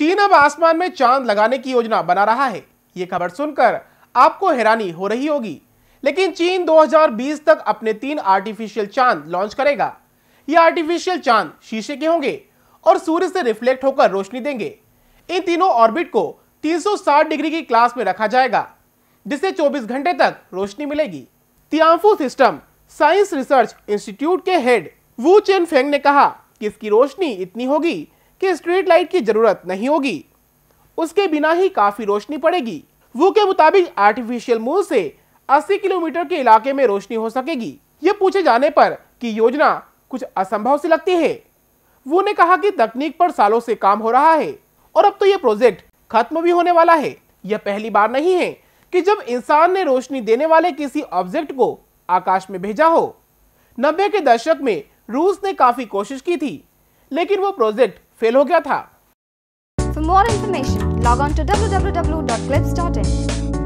चीन अब आसमान में चांद लगाने की योजना बना रहा है ये खबर सुनकर आपको हैरानी हो रही होगी लेकिन चीन 2020 तक अपने तीन आर्टिफिशियल चांद लॉन्च करेगा ये आर्टिफिशियल चांद शीशे के होंगे और सूर्य से रिफ्लेक्ट होकर रोशनी देंगे इन तीनों ऑर्बिट को 360 डिग्री की क्लास में रखा जाएगा जिससे 24 घंटे तक रोशनी मिलेगी Tianfu system science research institute के हेड वू चेन फेंग ने कहा कि इसकी रोशनी इतनी होगी कि स्ट्रीट लाइट की जरूरत नहीं होगी उसके बिना ही काफ़ी रोशनी पड़ेगी वो के मुताबिक आर्टिफिशियल मून से 80 किलोमीटर के इलाके में रोशनी हो सकेगी ये पूछे जाने पर कि योजना कुछ असंभव सी लगती है वो ने कहा कि तकनीक पर सालों से काम हो रहा है और अब तो ये प्रोजेक्ट खत्म भी होने वाला है यह पहली बार नहीं है कि जब इंसान ने रोशनी देने वाले किसी ऑब्जेक्ट को आकाश में भेजा हो नब्बे के दशक में रूस ने काफ़ी कोशिश की थी लेकिन वो प्रोजेक्ट फेल हो गया था for more information log on to W W W dot clips dot in